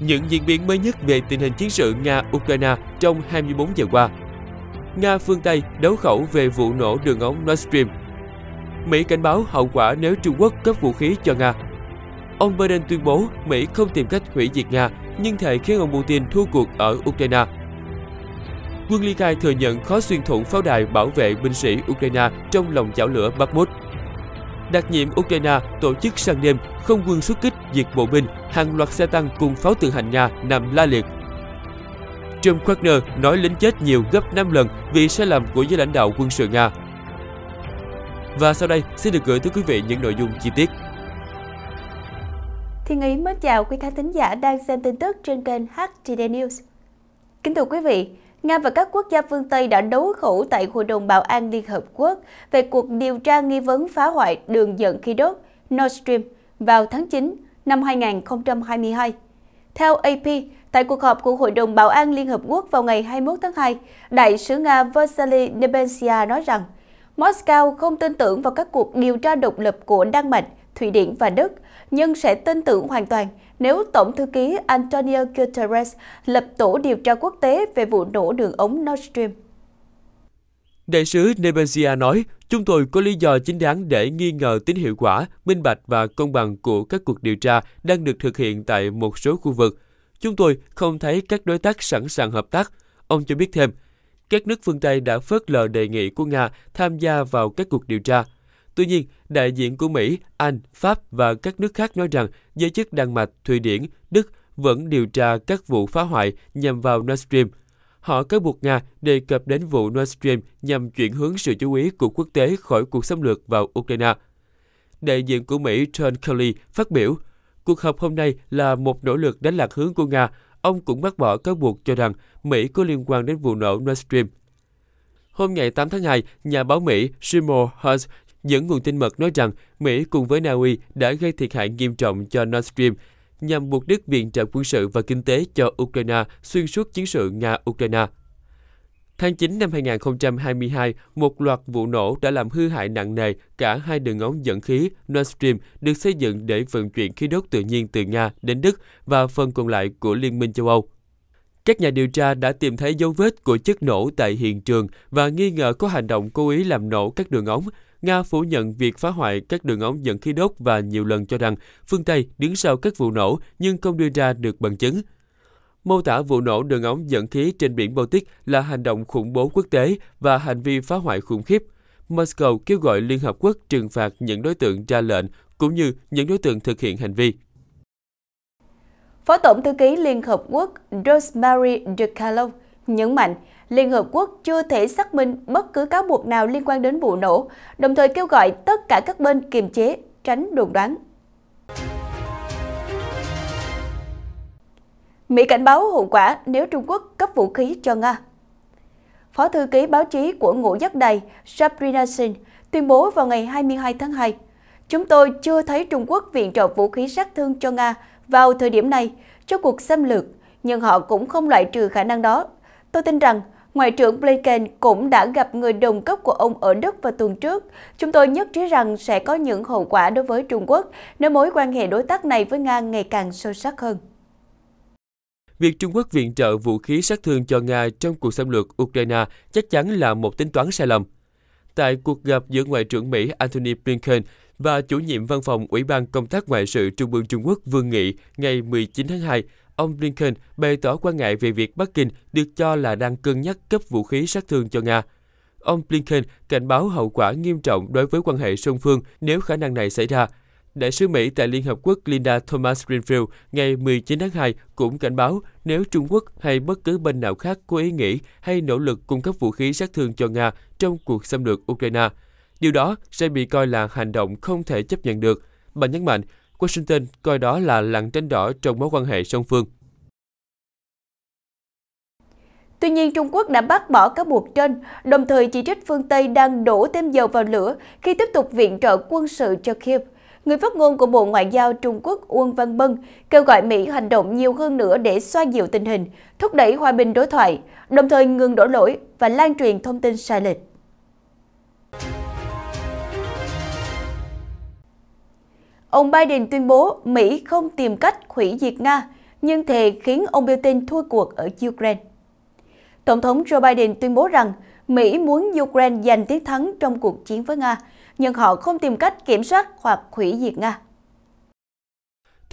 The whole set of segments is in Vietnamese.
những diễn biến mới nhất về tình hình chiến sự Nga-Ukraine trong 24 giờ qua. Nga phương Tây đấu khẩu về vụ nổ đường ống Nord Stream. Mỹ cảnh báo hậu quả nếu Trung Quốc cấp vũ khí cho Nga. Ông Biden tuyên bố Mỹ không tìm cách hủy diệt Nga, nhưng thể khiến ông Putin thua cuộc ở Ukraine. Quân Ly Khai thừa nhận khó xuyên thủng pháo đài bảo vệ binh sĩ Ukraine trong lòng chảo lửa Bakhmut đặc nhiệm Ukraine tổ chức sang đêm không quân xuất kích diệt bộ binh, hàng loạt xe tăng cùng pháo tự hành Nga nằm la liệt. Trump Wagner nói lính chết nhiều gấp 5 lần vì sai lầm của giới lãnh đạo quân sự Nga. Và sau đây xin được gửi tới quý vị những nội dung chi tiết. Thiên Ý mến chào quý khán thính giả đang xem tin tức trên kênh HTD News. Kính thưa quý vị, Nga và các quốc gia phương Tây đã đấu khẩu tại Hội đồng Bảo an Liên Hợp Quốc về cuộc điều tra nghi vấn phá hoại đường dẫn khí đốt Nord Stream vào tháng 9 năm 2022. Theo AP, tại cuộc họp của Hội đồng Bảo an Liên Hợp Quốc vào ngày 21 tháng 2, Đại sứ Nga Vasily Nebensia nói rằng Moscow không tin tưởng vào các cuộc điều tra độc lập của Đan Mạch, Thụy Điển và Đức, nhưng sẽ tin tưởng hoàn toàn nếu Tổng thư ký Antonio Guterres lập tổ điều tra quốc tế về vụ nổ đường ống Nord Stream. Đại sứ Nebensia nói, chúng tôi có lý do chính đáng để nghi ngờ tính hiệu quả, minh bạch và công bằng của các cuộc điều tra đang được thực hiện tại một số khu vực. Chúng tôi không thấy các đối tác sẵn sàng hợp tác. Ông cho biết thêm, các nước phương Tây đã phớt lờ đề nghị của Nga tham gia vào các cuộc điều tra – Tuy nhiên, đại diện của Mỹ, Anh, Pháp và các nước khác nói rằng giới chức Đan Mạch, Thụy Điển, Đức vẫn điều tra các vụ phá hoại nhằm vào Nord Stream. Họ cáo buộc Nga đề cập đến vụ Nord Stream nhằm chuyển hướng sự chú ý của quốc tế khỏi cuộc xâm lược vào Ukraine. Đại diện của Mỹ John Kelly phát biểu, cuộc họp hôm nay là một nỗ lực đánh lạc hướng của Nga. Ông cũng bác bỏ cáo buộc cho rằng Mỹ có liên quan đến vụ nổ Nord Stream. Hôm ngày 8 tháng 2, nhà báo Mỹ Seymour Hersh những nguồn tin mật nói rằng Mỹ cùng với Na Uy đã gây thiệt hại nghiêm trọng cho Nord Stream, nhằm buộc Đức viện trợ quân sự và kinh tế cho Ukraine xuyên suốt chiến sự Nga-Ukraine. Tháng 9 năm 2022, một loạt vụ nổ đã làm hư hại nặng nề cả hai đường ống dẫn khí Nord Stream được xây dựng để vận chuyển khí đốt tự nhiên từ Nga đến Đức và phần còn lại của Liên minh châu Âu. Các nhà điều tra đã tìm thấy dấu vết của chất nổ tại hiện trường và nghi ngờ có hành động cố ý làm nổ các đường ống, Nga phủ nhận việc phá hoại các đường ống dẫn khí đốt và nhiều lần cho rằng phương Tây đứng sau các vụ nổ nhưng không đưa ra được bằng chứng. Mô tả vụ nổ đường ống dẫn khí trên biển Baltic là hành động khủng bố quốc tế và hành vi phá hoại khủng khiếp. Moscow kêu gọi Liên Hợp Quốc trừng phạt những đối tượng ra lệnh cũng như những đối tượng thực hiện hành vi. Phó Tổng Thư ký Liên Hợp Quốc Rosemary DeCarlo nhấn mạnh Liên Hợp Quốc chưa thể xác minh bất cứ cáo buộc nào liên quan đến vụ nổ, đồng thời kêu gọi tất cả các bên kiềm chế, tránh đồn đoán. Mỹ cảnh báo hậu quả nếu Trung Quốc cấp vũ khí cho Nga. Phó thư ký báo chí của Ngũ Giác Đài Sabrina Singh tuyên bố vào ngày 22 tháng 2, Chúng tôi chưa thấy Trung Quốc viện trợ vũ khí sát thương cho Nga vào thời điểm này cho cuộc xâm lược, nhưng họ cũng không loại trừ khả năng đó. Tôi tin rằng Ngoại trưởng Blinken cũng đã gặp người đồng cấp của ông ở Đức vào tuần trước. Chúng tôi nhất trí rằng sẽ có những hậu quả đối với Trung Quốc nếu mối quan hệ đối tác này với Nga ngày càng sâu sắc hơn. Việc Trung Quốc viện trợ vũ khí sát thương cho Nga trong cuộc xâm lược Ukraine chắc chắn là một tính toán sai lầm. Tại cuộc gặp giữa Ngoại trưởng Mỹ Antony Blinken và chủ nhiệm văn phòng Ủy ban Công tác Ngoại sự Trung ương Trung Quốc Vương Nghị ngày 19 tháng 2, ông Blinken bày tỏ quan ngại về việc Bắc Kinh được cho là đang cân nhắc cấp vũ khí sát thương cho Nga. Ông Blinken cảnh báo hậu quả nghiêm trọng đối với quan hệ song phương nếu khả năng này xảy ra. Đại sứ Mỹ tại Liên Hợp Quốc Linda Thomas Greenfield ngày 19 tháng 2 cũng cảnh báo nếu Trung Quốc hay bất cứ bên nào khác có ý nghĩ hay nỗ lực cung cấp vũ khí sát thương cho Nga trong cuộc xâm lược Ukraine, điều đó sẽ bị coi là hành động không thể chấp nhận được. Bà nhấn mạnh, Washington coi đó là lằn tranh đỏ trong mối quan hệ song phương. Tuy nhiên, Trung Quốc đã bác bỏ cáo buộc trên, đồng thời chỉ trích phương Tây đang đổ thêm dầu vào lửa khi tiếp tục viện trợ quân sự cho Kiev. Người phát ngôn của Bộ Ngoại giao Trung Quốc Uông Văn Bân kêu gọi Mỹ hành động nhiều hơn nữa để xoa dịu tình hình, thúc đẩy hòa bình đối thoại, đồng thời ngừng đổ lỗi và lan truyền thông tin sai lệch. Ông Biden tuyên bố Mỹ không tìm cách hủy diệt Nga, nhưng thề khiến ông Putin thua cuộc ở Ukraine. Tổng thống Joe Biden tuyên bố rằng Mỹ muốn Ukraine giành chiến thắng trong cuộc chiến với Nga, nhưng họ không tìm cách kiểm soát hoặc hủy diệt Nga.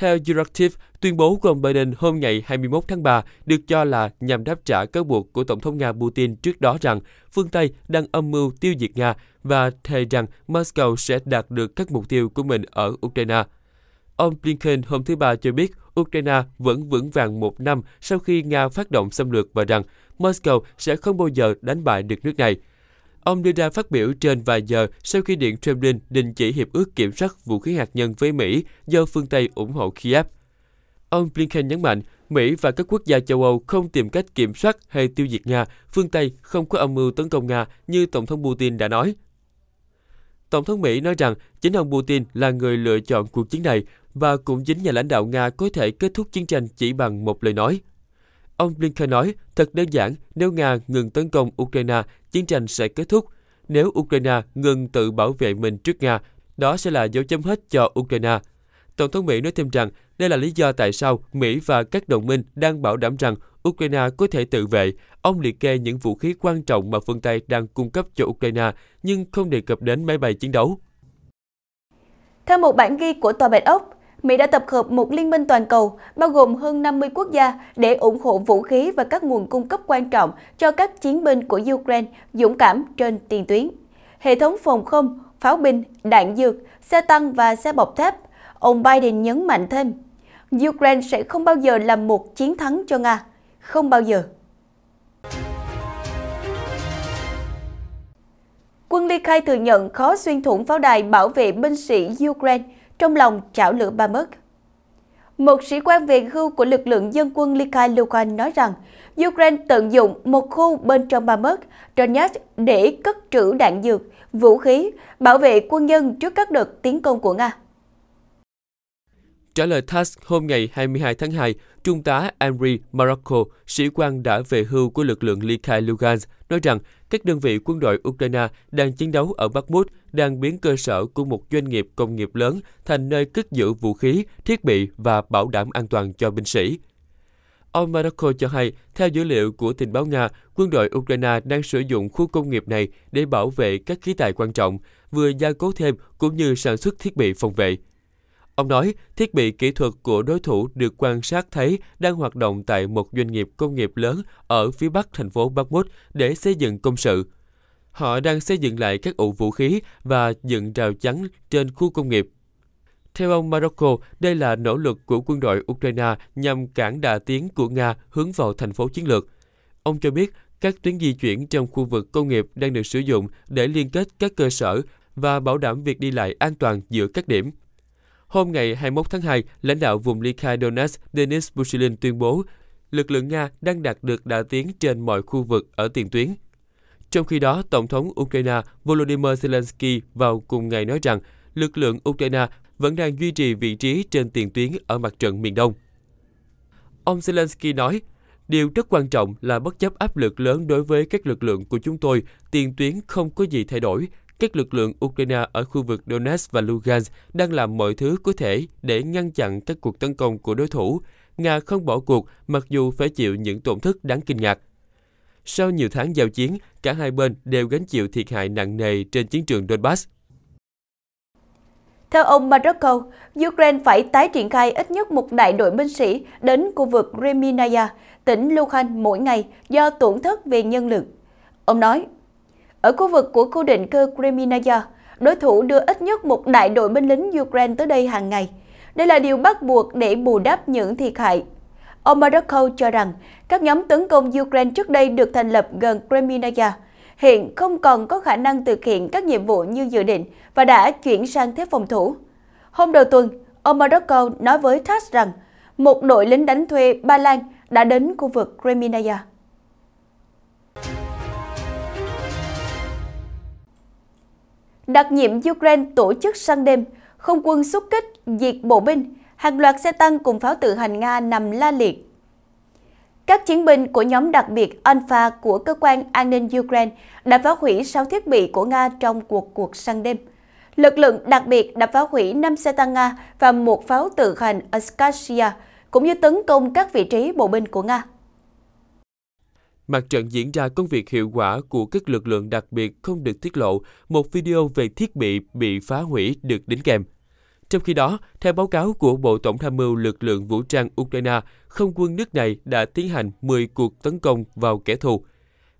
Theo Euractiv, tuyên bố của ông Biden hôm ngày 21 tháng 3 được cho là nhằm đáp trả cáo buộc của Tổng thống Nga Putin trước đó rằng phương Tây đang âm mưu tiêu diệt Nga và thề rằng Moscow sẽ đạt được các mục tiêu của mình ở Ukraine. Ông Blinken hôm thứ Ba cho biết Ukraine vẫn vững vàng một năm sau khi Nga phát động xâm lược và rằng Moscow sẽ không bao giờ đánh bại được nước này – Ông đưa ra phát biểu trên vài giờ sau khi Điện Kremlin đình chỉ hiệp ước kiểm soát vũ khí hạt nhân với Mỹ do phương Tây ủng hộ Kiev. Ông Blinken nhấn mạnh, Mỹ và các quốc gia châu Âu không tìm cách kiểm soát hay tiêu diệt Nga, phương Tây không có âm mưu tấn công Nga như Tổng thống Putin đã nói. Tổng thống Mỹ nói rằng chính ông Putin là người lựa chọn cuộc chiến này và cũng chính nhà lãnh đạo Nga có thể kết thúc chiến tranh chỉ bằng một lời nói. Ông Blinken nói, thật đơn giản, nếu Nga ngừng tấn công Ukraine, chiến tranh sẽ kết thúc. Nếu Ukraine ngừng tự bảo vệ mình trước Nga, đó sẽ là dấu chấm hết cho Ukraine. Tổng thống Mỹ nói thêm rằng đây là lý do tại sao Mỹ và các đồng minh đang bảo đảm rằng Ukraine có thể tự vệ. Ông liệt kê những vũ khí quan trọng mà phương Tây đang cung cấp cho Ukraine, nhưng không đề cập đến máy bay chiến đấu. Theo một bản ghi của Tòa Bạch Ốc, Mỹ đã tập hợp một liên minh toàn cầu, bao gồm hơn 50 quốc gia, để ủng hộ vũ khí và các nguồn cung cấp quan trọng cho các chiến binh của Ukraine dũng cảm trên tiền tuyến. Hệ thống phòng không, pháo binh, đạn dược, xe tăng và xe bọc thép. Ông Biden nhấn mạnh thêm, Ukraine sẽ không bao giờ làm một chiến thắng cho Nga. Không bao giờ. Quân ly khai thừa nhận khó xuyên thủng pháo đài bảo vệ binh sĩ Ukraine – trong lòng chảo lửa ba mất. Một sĩ quan về hưu của lực lượng dân quân Likai Lukan nói rằng Ukraine tận dụng một khu bên trong ba Bamus, Donetsk để cất trữ đạn dược, vũ khí, bảo vệ quân nhân trước các đợt tiến công của Nga. Trả lời TASS hôm ngày 22 tháng 2, Trung tá Henry Marocco, sĩ quan đã về hưu của lực lượng ly khai Lugansk, nói rằng các đơn vị quân đội Ukraine đang chiến đấu ở Bakhmut đang biến cơ sở của một doanh nghiệp công nghiệp lớn thành nơi cất giữ vũ khí, thiết bị và bảo đảm an toàn cho binh sĩ. Ông Marocco cho hay, theo dữ liệu của tình báo Nga, quân đội Ukraine đang sử dụng khu công nghiệp này để bảo vệ các khí tài quan trọng, vừa gia cố thêm cũng như sản xuất thiết bị phòng vệ. Ông nói, thiết bị kỹ thuật của đối thủ được quan sát thấy đang hoạt động tại một doanh nghiệp công nghiệp lớn ở phía bắc thành phố Bakhmut để xây dựng công sự. Họ đang xây dựng lại các ụ vũ khí và dựng rào chắn trên khu công nghiệp. Theo ông Morocco, đây là nỗ lực của quân đội Ukraine nhằm cản đà tiến của Nga hướng vào thành phố chiến lược. Ông cho biết, các tuyến di chuyển trong khu vực công nghiệp đang được sử dụng để liên kết các cơ sở và bảo đảm việc đi lại an toàn giữa các điểm. Hôm ngày 21 tháng 2, lãnh đạo vùng Lika Donetsk Denis Pushilin tuyên bố lực lượng Nga đang đạt được đà tiến trên mọi khu vực ở tiền tuyến. Trong khi đó, Tổng thống Ukraine Volodymyr Zelensky vào cùng ngày nói rằng lực lượng Ukraine vẫn đang duy trì vị trí trên tiền tuyến ở mặt trận miền Đông. Ông Zelensky nói, điều rất quan trọng là bất chấp áp lực lớn đối với các lực lượng của chúng tôi, tiền tuyến không có gì thay đổi, các lực lượng Ukraine ở khu vực Donetsk và Lugansk đang làm mọi thứ có thể để ngăn chặn các cuộc tấn công của đối thủ. Nga không bỏ cuộc mặc dù phải chịu những tổn thất đáng kinh ngạc. Sau nhiều tháng giao chiến, cả hai bên đều gánh chịu thiệt hại nặng nề trên chiến trường Donbass. Theo ông Maroko, Ukraine phải tái triển khai ít nhất một đại đội binh sĩ đến khu vực Reminaya, tỉnh Luhansk mỗi ngày do tổn thất về nhân lực. Ông nói, ở khu vực của khu định cư Kreminaya, đối thủ đưa ít nhất một đại đội binh lính Ukraine tới đây hàng ngày. Đây là điều bắt buộc để bù đắp những thiệt hại. Ông Maroko cho rằng các nhóm tấn công Ukraine trước đây được thành lập gần Kreminaya hiện không còn có khả năng thực hiện các nhiệm vụ như dự định và đã chuyển sang thế phòng thủ. Hôm đầu tuần, ông Maroko nói với TASS rằng một đội lính đánh thuê Ba Lan đã đến khu vực Kreminaya. đặc nhiệm Ukraine tổ chức săn đêm, không quân xúc kích, diệt bộ binh, hàng loạt xe tăng cùng pháo tự hành Nga nằm la liệt. Các chiến binh của nhóm đặc biệt Alpha của cơ quan an ninh Ukraine đã phá hủy 6 thiết bị của Nga trong cuộc cuộc săn đêm. Lực lượng đặc biệt đã phá hủy 5 xe tăng Nga và một pháo tự hành Askasia, cũng như tấn công các vị trí bộ binh của Nga. Mặt trận diễn ra công việc hiệu quả của các lực lượng đặc biệt không được tiết lộ, một video về thiết bị bị phá hủy được đính kèm. Trong khi đó, theo báo cáo của Bộ Tổng tham mưu lực lượng vũ trang Ukraine, không quân nước này đã tiến hành 10 cuộc tấn công vào kẻ thù.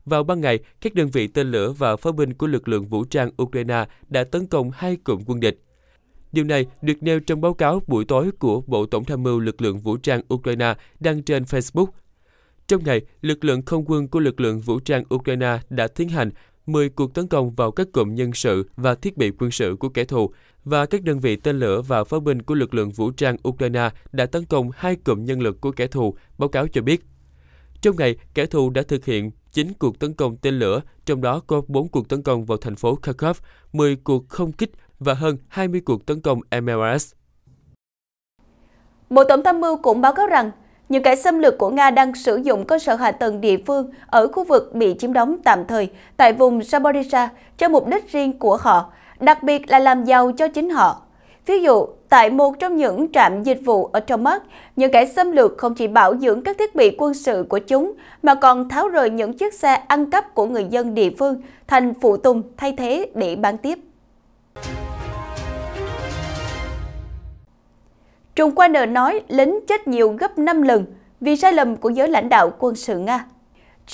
Vào ban ngày, các đơn vị tên lửa và pháo binh của lực lượng vũ trang Ukraine đã tấn công hai cụm quân địch. Điều này được nêu trong báo cáo buổi tối của Bộ Tổng tham mưu lực lượng vũ trang Ukraine đăng trên Facebook trong ngày, lực lượng không quân của lực lượng vũ trang Ukraine đã tiến hành 10 cuộc tấn công vào các cụm nhân sự và thiết bị quân sự của kẻ thù và các đơn vị tên lửa và pháo binh của lực lượng vũ trang Ukraine đã tấn công hai cụm nhân lực của kẻ thù, báo cáo cho biết. Trong ngày, kẻ thù đã thực hiện 9 cuộc tấn công tên lửa, trong đó có 4 cuộc tấn công vào thành phố Kharkov, 10 cuộc không kích và hơn 20 cuộc tấn công MLRS. Bộ Tổng tham mưu cũng báo cáo rằng những kẻ xâm lược của Nga đang sử dụng cơ sở hạ tầng địa phương ở khu vực bị chiếm đóng tạm thời tại vùng Zaporizhia cho mục đích riêng của họ, đặc biệt là làm giàu cho chính họ. Ví dụ, tại một trong những trạm dịch vụ ở Tomak, những kẻ xâm lược không chỉ bảo dưỡng các thiết bị quân sự của chúng mà còn tháo rời những chiếc xe ăn cắp của người dân địa phương thành phụ tùng thay thế để bán tiếp. Trùng Quan nói lính chết nhiều gấp 5 lần vì sai lầm của giới lãnh đạo quân sự Nga.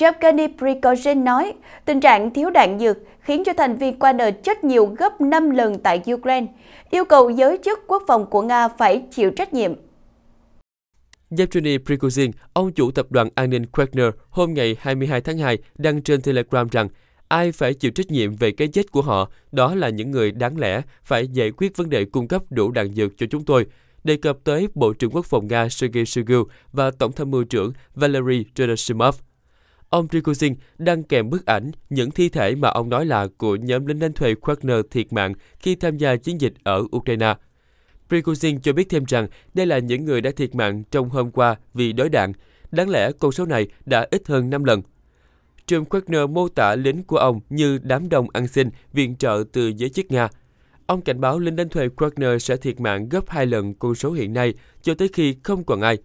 Yevgeny Prigozhin nói, tình trạng thiếu đạn dược khiến cho thành viên Quan chết nhiều gấp 5 lần tại Ukraine, yêu cầu giới chức quốc phòng của Nga phải chịu trách nhiệm. Yevgeny Prigozhin, ông chủ tập đoàn an ninh Wagner, hôm ngày 22 tháng 2 đăng trên Telegram rằng ai phải chịu trách nhiệm về cái chết của họ, đó là những người đáng lẽ phải giải quyết vấn đề cung cấp đủ đạn dược cho chúng tôi, đề cập tới Bộ trưởng Quốc phòng Nga Sergei Shoigu và Tổng tham mưu trưởng Valery Gerasimov. Ông Prigozhin đăng kèm bức ảnh những thi thể mà ông nói là của nhóm lính đánh thuê Wagner thiệt mạng khi tham gia chiến dịch ở Ukraine. Prigozhin cho biết thêm rằng đây là những người đã thiệt mạng trong hôm qua vì đối đạn. Đáng lẽ con số này đã ít hơn 5 lần. Trump Wagner mô tả lính của ông như đám đông ăn xin viện trợ từ giới chức Nga – Ông cảnh báo lính đánh thuê Wagner sẽ thiệt mạng gấp hai lần con số hiện nay cho tới khi không còn ai.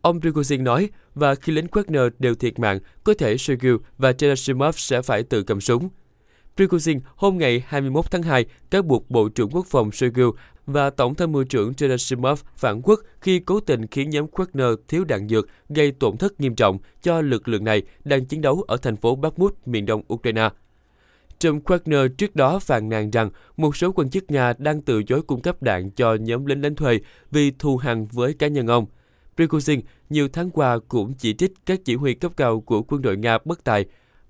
Ông Prigozhin nói, và khi lính Wagner đều thiệt mạng, có thể Shoigu và Gerasimov sẽ phải tự cầm súng. Prigozhin hôm ngày 21 tháng 2 cáo buộc Bộ trưởng Quốc phòng Shoigu và Tổng tham mưu trưởng Gerasimov phản quốc khi cố tình khiến nhóm Wagner thiếu đạn dược gây tổn thất nghiêm trọng cho lực lượng này đang chiến đấu ở thành phố Bakhmut, miền đông Ukraine. Trump Wagner trước đó phàn nàn rằng một số quan chức Nga đang từ chối cung cấp đạn cho nhóm lính đánh thuê vì thù hằn với cá nhân ông. Prigozhin nhiều tháng qua cũng chỉ trích các chỉ huy cấp cao của quân đội Nga bất tài.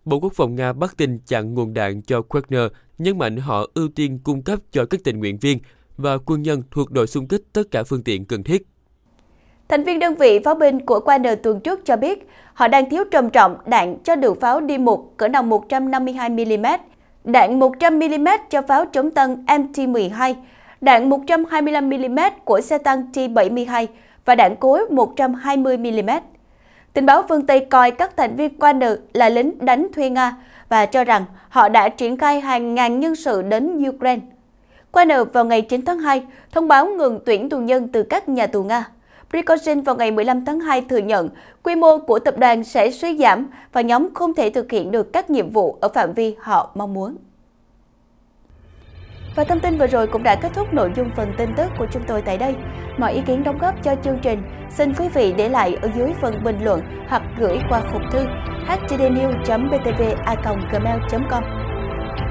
Bộ Quốc phòng Nga bắt tin chặn nguồn đạn cho Wagner, nhấn mạnh họ ưu tiên cung cấp cho các tình nguyện viên và quân nhân thuộc đội xung kích tất cả phương tiện cần thiết. Thành viên đơn vị pháo binh của Wagner tuần trước cho biết họ đang thiếu trầm trọng đạn cho đường pháo đi 1 cỡ nòng 152mm đạn 100mm cho pháo chống tăng MT-12, đạn 125mm của xe tăng T-72 và đạn cối 120mm. Tình báo phương Tây coi các thành viên quan nữ là lính đánh thuê Nga và cho rằng họ đã triển khai hàng ngàn nhân sự đến Ukraine. Quan vào ngày 9 tháng 2 thông báo ngừng tuyển tù nhân từ các nhà tù Nga. Prigozhin vào ngày 15 tháng 2 thừa nhận quy mô của tập đoàn sẽ suy giảm và nhóm không thể thực hiện được các nhiệm vụ ở phạm vi họ mong muốn. Và thông tin vừa rồi cũng đã kết thúc nội dung phần tin tức của chúng tôi tại đây. Mọi ý kiến đóng góp cho chương trình xin quý vị để lại ở dưới phần bình luận hoặc gửi qua hộp thư htdnews.btva.gmail.com.